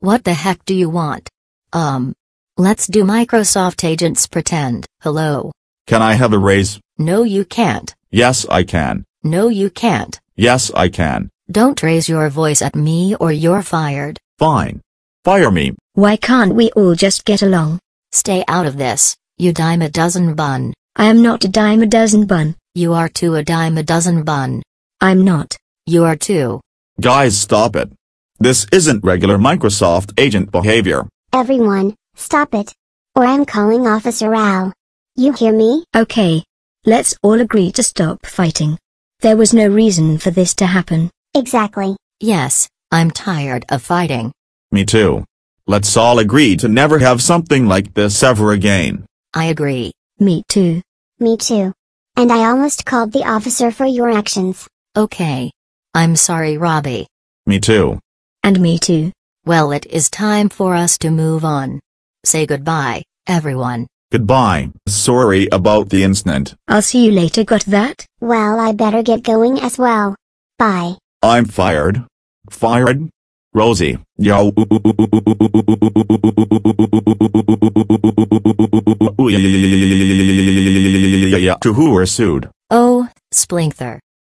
What the heck do you want? Um. Let's do Microsoft agents pretend, hello. Can I have a raise? No you can't. Yes I can. No you can't. Yes I can. Don't raise your voice at me or you're fired. Fine. Fire me. Why can't we all just get along? Stay out of this, you dime a dozen bun. I am not a dime a dozen bun. You are too a dime a dozen bun. I'm not. You are too. Guys stop it. This isn't regular Microsoft agent behavior. Everyone, stop it. Or I'm calling Officer Al. You hear me? Okay. Let's all agree to stop fighting. There was no reason for this to happen. Exactly. Yes, I'm tired of fighting. Me too. Let's all agree to never have something like this ever again. I agree. Me too. Me too. And I almost called the officer for your actions. Okay. I'm sorry, Robbie. Me too. And me too. Well it is time for us to move on. Say goodbye, everyone. Goodbye. Sorry about the incident. I'll see you later got that? Well I better get going as well. Bye. I'm fired. Fired? Rosie, yo. To who are sued? Oh, Splinkter.